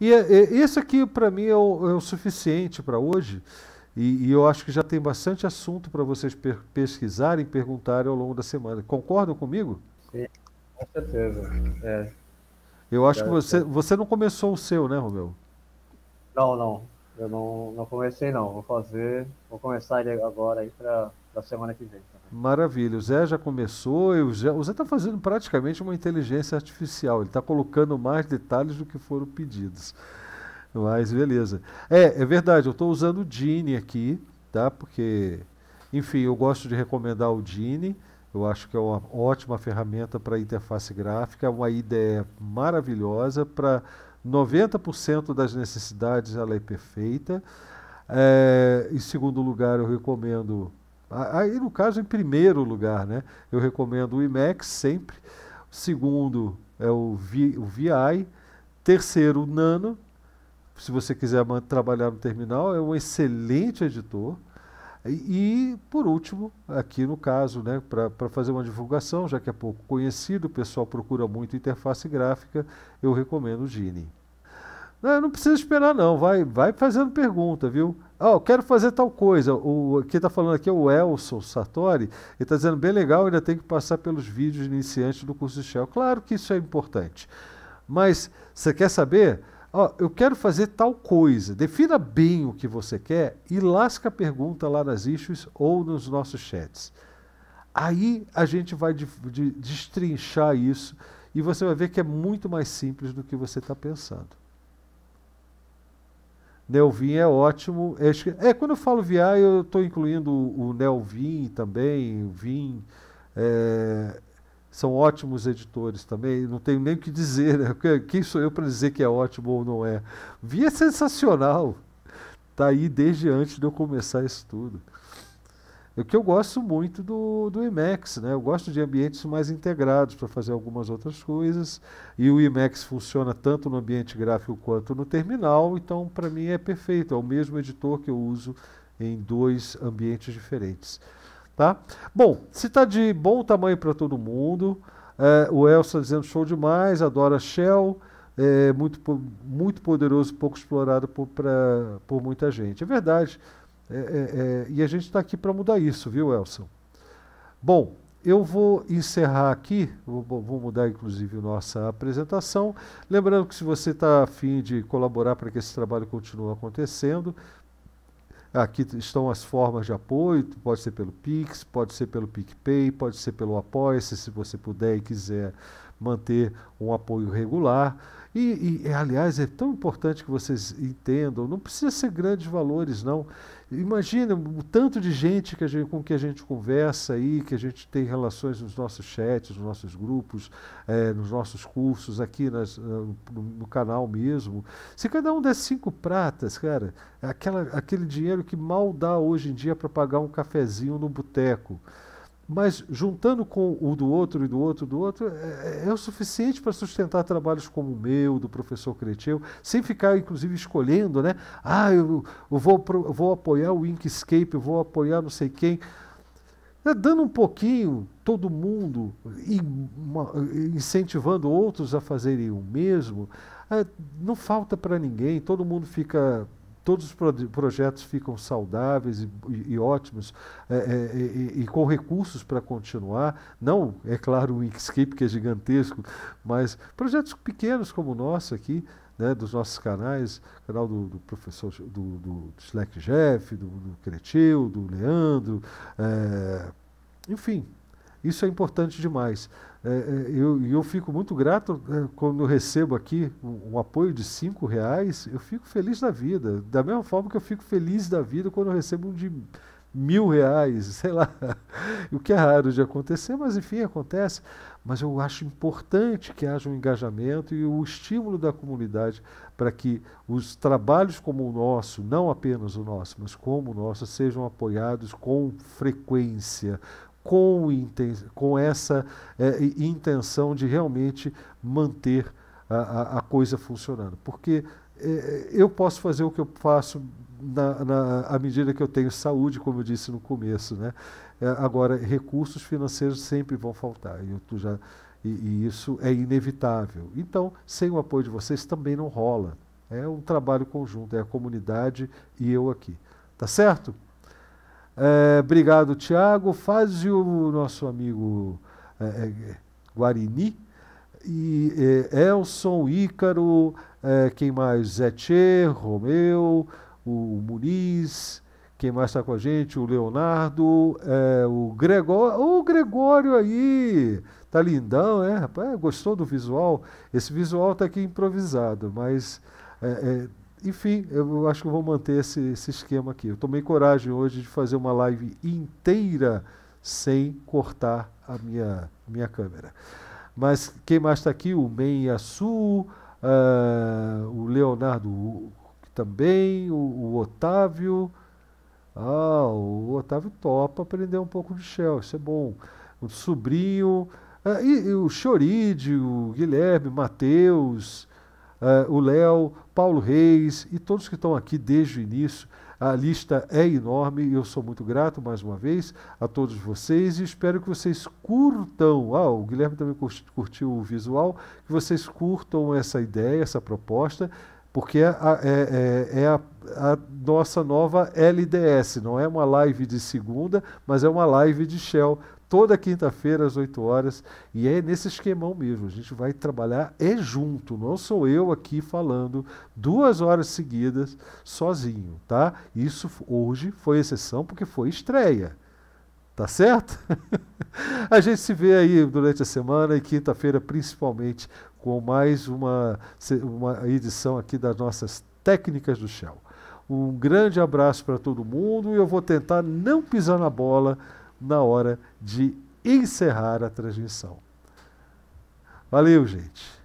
E esse é, é, aqui, para mim, é o, é o suficiente para hoje. E, e, eu acho que já tem bastante assunto para vocês pesquisarem e perguntarem ao longo da semana. Concordam comigo? Sim, é, com certeza. É. Eu acho é, que você, você não começou o seu, né, Romeu? Não, não. Eu não, não comecei, não. Vou fazer, vou começar ele agora aí para a semana que vem. Tá? Maravilha. O Zé já começou. o Zé está fazendo praticamente uma inteligência artificial. Ele está colocando mais detalhes do que foram pedidos. Mas beleza. É, é verdade. Eu estou usando o Dini aqui, tá? Porque, enfim, eu gosto de recomendar o Dini. Eu acho que é uma ótima ferramenta para interface gráfica, é uma ideia maravilhosa para 90% das necessidades ela é perfeita. É, em segundo lugar, eu recomendo Aí, no caso, em primeiro lugar, né? Eu recomendo o IMAX sempre. O segundo é o, v, o VI. Terceiro, o Nano. Se você quiser trabalhar no terminal, é um excelente editor. E, e por último, aqui no caso, né, para fazer uma divulgação, já que é pouco conhecido, o pessoal procura muito interface gráfica, eu recomendo o Gini. Não, não precisa esperar, não. Vai, vai fazendo pergunta, viu? Ah, quero fazer tal coisa. O, quem está falando aqui é o Elson Sartori. Ele está dizendo, bem legal, ainda tem que passar pelos vídeos iniciantes do curso de Shell. Claro que isso é importante. Mas você quer saber? Ó, eu quero fazer tal coisa. Defina bem o que você quer e lasca a pergunta lá nas issues ou nos nossos chats. Aí a gente vai de, de, destrinchar isso e você vai ver que é muito mais simples do que você está pensando. Nelvin é ótimo. É, quando eu falo VI, eu estou incluindo o Nelvin também, o Vim. É, são ótimos editores também, não tenho nem o que dizer, né? Quem sou eu para dizer que é ótimo ou não é? Via é sensacional. Tá aí desde antes de eu começar isso tudo. O é que eu gosto muito do, do Emacs né? Eu gosto de ambientes mais integrados para fazer algumas outras coisas. E o Emacs funciona tanto no ambiente gráfico quanto no terminal, então para mim é perfeito. É o mesmo editor que eu uso em dois ambientes diferentes. Tá? Bom, se está de bom tamanho para todo mundo, é, o Elsa tá dizendo show demais, adora Shell, é muito, muito poderoso, pouco explorado por, pra, por muita gente. É verdade. É, é, é, e a gente está aqui para mudar isso, viu, Elson? Bom, eu vou encerrar aqui, vou, vou mudar inclusive nossa apresentação. Lembrando que se você está afim de colaborar para que esse trabalho continue acontecendo, Aqui estão as formas de apoio, pode ser pelo Pix, pode ser pelo PicPay, pode ser pelo Apoia-se, se você puder e quiser manter um apoio regular. E, e, é, aliás, é tão importante que vocês entendam, não precisa ser grandes valores, não. Imagina o tanto de gente, que gente com que a gente conversa aí, que a gente tem relações nos nossos chats, nos nossos grupos, é, nos nossos cursos, aqui nas, ah, no, no, canal mesmo. Se cada um der cinco pratas, cara, é aquela, aquele dinheiro que mal dá hoje em dia para pagar um cafezinho no boteco mas juntando com o do outro e do outro do outro, é, é, é o suficiente para sustentar trabalhos como o meu, do professor Creteu, sem ficar, inclusive, escolhendo, né? Ah, eu, eu vou, eu vou apoiar o Inkscape, eu vou apoiar não sei quem. É, dando um pouquinho, todo mundo, e uma, incentivando outros a fazerem o mesmo, é, não falta para ninguém, todo mundo fica todos os projetos ficam saudáveis e, e, e ótimos é, é, e, e, com recursos para continuar. Não, é claro, o Inkscape, que é gigantesco, mas projetos pequenos como o nosso aqui, né, dos nossos canais, canal do, do professor, do, do Slack Jeff, do, do Cretil, do Leandro, é, enfim, isso é importante demais. É, é eu, eu fico muito grato é, quando eu recebo aqui um, um, apoio de cinco reais, eu fico feliz da vida. Da mesma forma que eu fico feliz da vida quando eu recebo um de mil reais, sei lá, o que é raro de acontecer, mas enfim, acontece. Mas eu acho importante que haja um engajamento e o estímulo da comunidade para que os trabalhos como o nosso, não apenas o nosso, mas como o nosso, sejam apoiados com frequência, com, com essa é, intenção de realmente manter a, a coisa funcionando. Porque é, é, eu posso fazer o que eu faço na, na, à medida que eu tenho saúde, como eu disse no começo. Né? É, agora, recursos financeiros sempre vão faltar. E, tu já, e, e isso é inevitável. Então, sem o apoio de vocês também não rola. É um trabalho conjunto, é a comunidade e eu aqui. Tá certo? É, obrigado, Tiago. Faz o nosso amigo é, Guarini. E é, Elson, Ícaro, quem mais? Zé Romeu, o Muniz, quem mais está com a gente? O Leonardo, o Gregório. O Gregório aí! Tá lindão, é, rapaz? Gostou do visual? Esse visual tá aqui improvisado, mas enfim, eu acho que eu vou manter esse, esse esquema aqui. Eu tomei coragem hoje de fazer uma live inteira sem cortar a minha, minha câmera. Mas quem mais está aqui? O Men Yasu, uh, ah, o Leonardo também, o, o Otávio. Ah, o Otávio topa aprender um pouco de Shell, isso é bom. O sobrinho, ah, e, e o Choride, o Guilherme, Matheus, uh, o Léo, Paulo Reis e todos que estão aqui desde o início. A lista é enorme e eu sou muito grato mais uma vez a todos vocês e espero que vocês curtam. Ah, o Guilherme também curtiu o visual, que vocês curtam essa ideia, essa proposta, porque é, é, é, é a, a, nossa nova LDS, não é uma live de segunda, mas é uma live de Shell toda quinta-feira às 8 horas, e é nesse esquemão mesmo. A gente vai trabalhar é junto, não sou eu aqui falando duas horas seguidas sozinho, tá? Isso hoje foi exceção porque foi estreia. Tá certo? a gente se vê aí durante a semana e quinta-feira principalmente com mais uma, uma edição aqui das nossas técnicas do Shell. Um grande abraço para todo mundo e eu vou tentar não pisar na bola na hora de encerrar a transmissão. Valeu, gente.